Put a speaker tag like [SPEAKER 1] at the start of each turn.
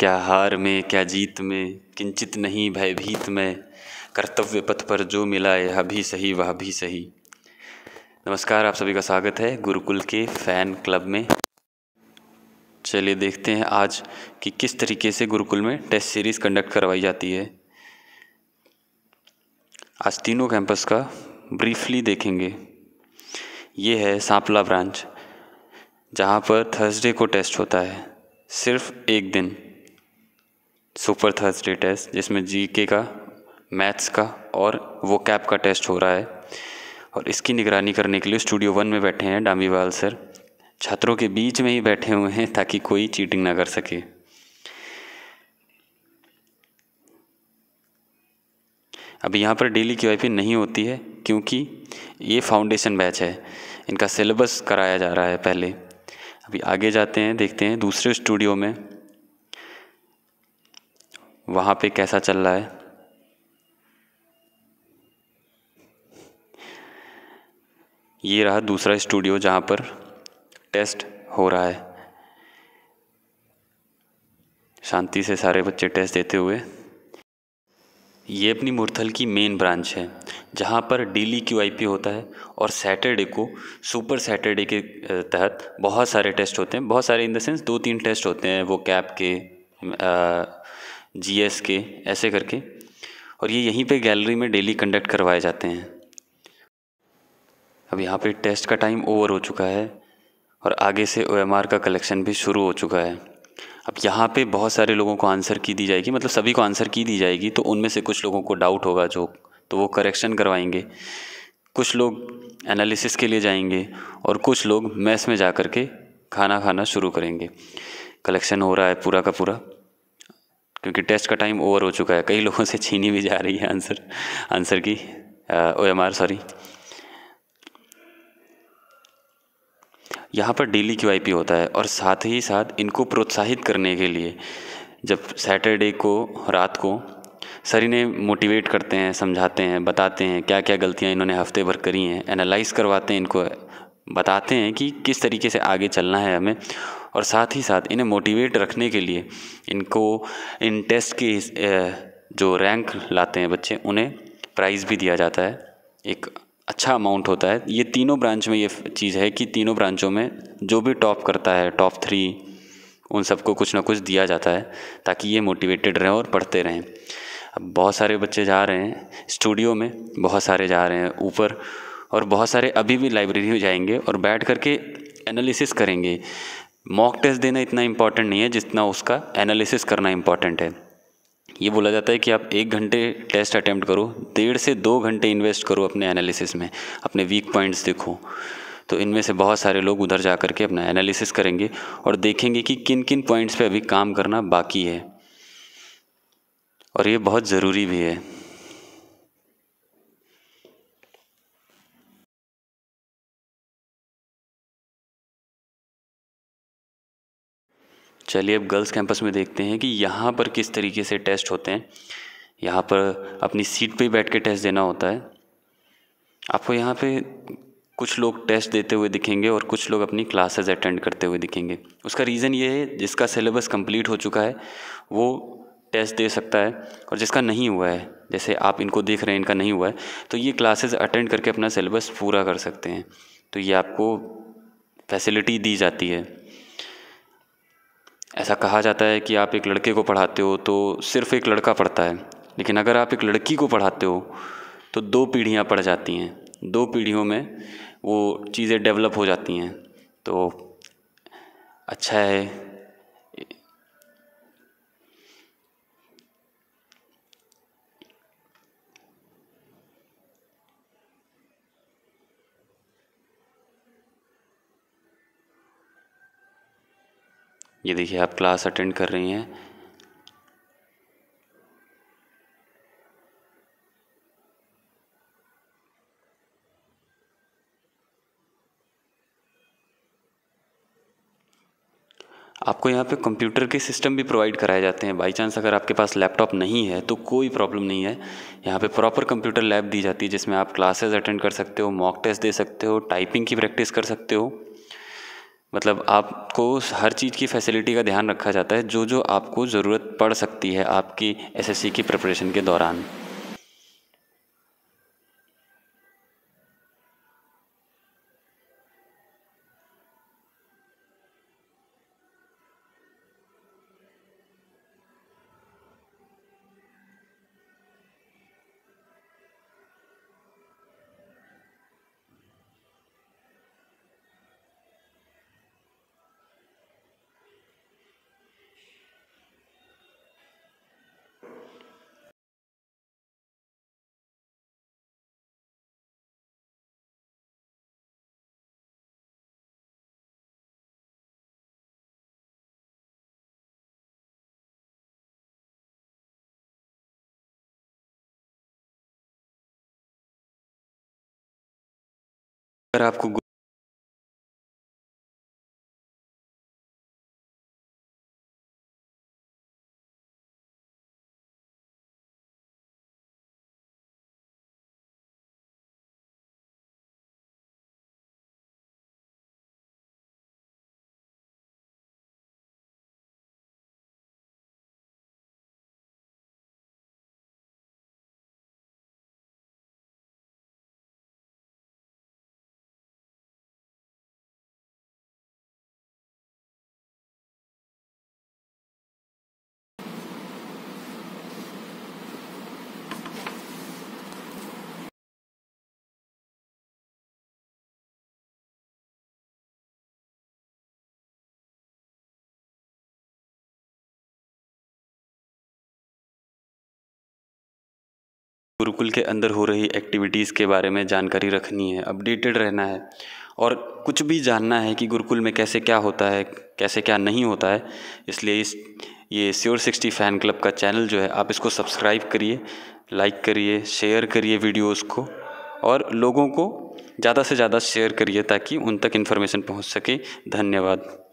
[SPEAKER 1] क्या हार में क्या जीत में किंचित नहीं भयभीत में कर्तव्य पथ पर जो मिला यह भी सही वह भी सही नमस्कार आप सभी का स्वागत है गुरुकुल के फ़ैन क्लब में चलिए देखते हैं आज कि किस तरीके से गुरुकुल में टेस्ट सीरीज़ कंडक्ट करवाई जाती है आज तीनों कैंपस का ब्रीफली देखेंगे ये है सांपला ब्रांच जहाँ पर थर्सडे को टेस्ट होता है सिर्फ एक दिन सुपर थर्सडे टेस्ट जिसमें जीके का मैथ्स का और वो कैप का टेस्ट हो रहा है और इसकी निगरानी करने के लिए स्टूडियो वन में बैठे हैं डामीवाल सर छात्रों के बीच में ही बैठे हुए हैं ताकि कोई चीटिंग ना कर सके अब यहाँ पर डेली क्यू नहीं होती है क्योंकि ये फाउंडेशन बैच है इनका सिलेबस कराया जा रहा है पहले अभी आगे जाते हैं देखते हैं दूसरे स्टूडियो में वहाँ पे कैसा चल रहा है ये रहा दूसरा स्टूडियो जहाँ पर टेस्ट हो रहा है शांति से सारे बच्चे टेस्ट देते हुए ये अपनी मुरथल की मेन ब्रांच है जहाँ पर डेली क्यू आई पी होता है और सैटरडे को सुपर सैटरडे के तहत बहुत सारे टेस्ट होते हैं बहुत सारे इन द सेंस दो तीन टेस्ट होते हैं वो कैप के आ, जी एस के ऐसे करके और ये यहीं पे गैलरी में डेली कंडक्ट करवाए जाते हैं अब यहाँ पे टेस्ट का टाइम ओवर हो चुका है और आगे से ओ का कलेक्शन भी शुरू हो चुका है अब यहाँ पे बहुत सारे लोगों को आंसर की दी जाएगी मतलब सभी को आंसर की दी जाएगी तो उनमें से कुछ लोगों को डाउट होगा जो तो वो करेक्शन करवाएंगे कुछ लोग एनालिसिस के लिए जाएंगे और कुछ लोग मैस में जा कर के खाना खाना शुरू करेंगे कलेक्शन हो रहा है पूरा का पूरा क्योंकि टेस्ट का टाइम ओवर हो चुका है कई लोगों से छीनी भी जा रही है आंसर आंसर की ओ एम आर सॉरी यहाँ पर डेली क्यू आई पी होता है और साथ ही साथ इनको प्रोत्साहित करने के लिए जब सैटरडे को रात को सर इन्हें मोटिवेट करते हैं समझाते हैं बताते हैं क्या क्या गलतियाँ इन्होंने हफ्ते भर करी हैं एनालाइज करवाते हैं इनको बताते हैं कि किस तरीके से आगे चलना है हमें और साथ ही साथ इन्हें मोटिवेट रखने के लिए इनको इन टेस्ट के जो रैंक लाते हैं बच्चे उन्हें प्राइज़ भी दिया जाता है एक अच्छा अमाउंट होता है ये तीनों ब्रांच में ये चीज़ है कि तीनों ब्रांचों में जो भी टॉप करता है टॉप थ्री उन सबको कुछ ना कुछ दिया जाता है ताकि ये मोटिवेटेड रहें और पढ़ते रहें अब बहुत सारे बच्चे जा रहे हैं स्टूडियो में बहुत सारे जा रहे हैं ऊपर और बहुत सारे अभी भी लाइब्रेरी में जाएंगे और बैठ करके एनालिसिस करेंगे मॉक टेस्ट देना इतना इम्पॉर्टेंट नहीं है जितना उसका एनालिसिस करना इम्पॉर्टेंट है ये बोला जाता है कि आप एक घंटे टेस्ट अटैम्प्ट करो डेढ़ से दो घंटे इन्वेस्ट करो अपने एनालिसिस में अपने वीक पॉइंट्स देखो तो इनमें से बहुत सारे लोग उधर जा कर के अपना एनालिसिस करेंगे और देखेंगे कि किन किन पॉइंट्स पे अभी काम करना बाकी है और ये बहुत ज़रूरी भी है चलिए अब गर्ल्स कैंपस में देखते हैं कि यहाँ पर किस तरीके से टेस्ट होते हैं यहाँ पर अपनी सीट पर बैठ के टेस्ट देना होता है आपको यहाँ पे कुछ लोग टेस्ट देते हुए दिखेंगे और कुछ लोग अपनी क्लासेस अटेंड करते हुए दिखेंगे उसका रीज़न ये है जिसका सिलेबस कंप्लीट हो चुका है वो टेस्ट दे सकता है और जिसका नहीं हुआ है जैसे आप इनको देख रहे हैं इनका नहीं हुआ है तो ये क्लासेस अटेंड करके अपना सिलेबस पूरा कर सकते हैं तो ये आपको फैसिलिटी दी जाती है ऐसा कहा जाता है कि आप एक लड़के को पढ़ाते हो तो सिर्फ एक लड़का पढ़ता है लेकिन अगर आप एक लड़की को पढ़ाते हो तो दो पीढ़ियाँ पढ़ जाती हैं दो पीढ़ियों में वो चीज़ें डेवलप हो जाती हैं तो अच्छा है ये देखिए आप क्लास अटेंड कर रही हैं आपको यहाँ पे कंप्यूटर के सिस्टम भी प्रोवाइड कराए जाते हैं बाई चांस अगर आपके पास लैपटॉप नहीं है तो कोई प्रॉब्लम नहीं है यहाँ पे प्रॉपर कंप्यूटर लैब दी जाती है जिसमें आप क्लासेस अटेंड कर सकते हो मॉक टेस्ट दे सकते हो टाइपिंग की प्रैक्टिस कर सकते हो मतलब आपको हर चीज़ की फैसिलिटी का ध्यान रखा जाता है जो जो आपको ज़रूरत पड़ सकती है आपकी एसएससी की प्रिपरेशन के दौरान अगर आपको गुरुकुल के अंदर हो रही एक्टिविटीज़ के बारे में जानकारी रखनी है अपडेटेड रहना है और कुछ भी जानना है कि गुरुकुल में कैसे क्या होता है कैसे क्या नहीं होता है इसलिए इस ये स्योर सिक्सटी फ़ैन क्लब का चैनल जो है आप इसको सब्सक्राइब करिए लाइक करिए शेयर करिए वीडियोस को और लोगों को ज़्यादा से ज़्यादा शेयर करिए ताकि उन तक इन्फॉर्मेशन पहुंच सके धन्यवाद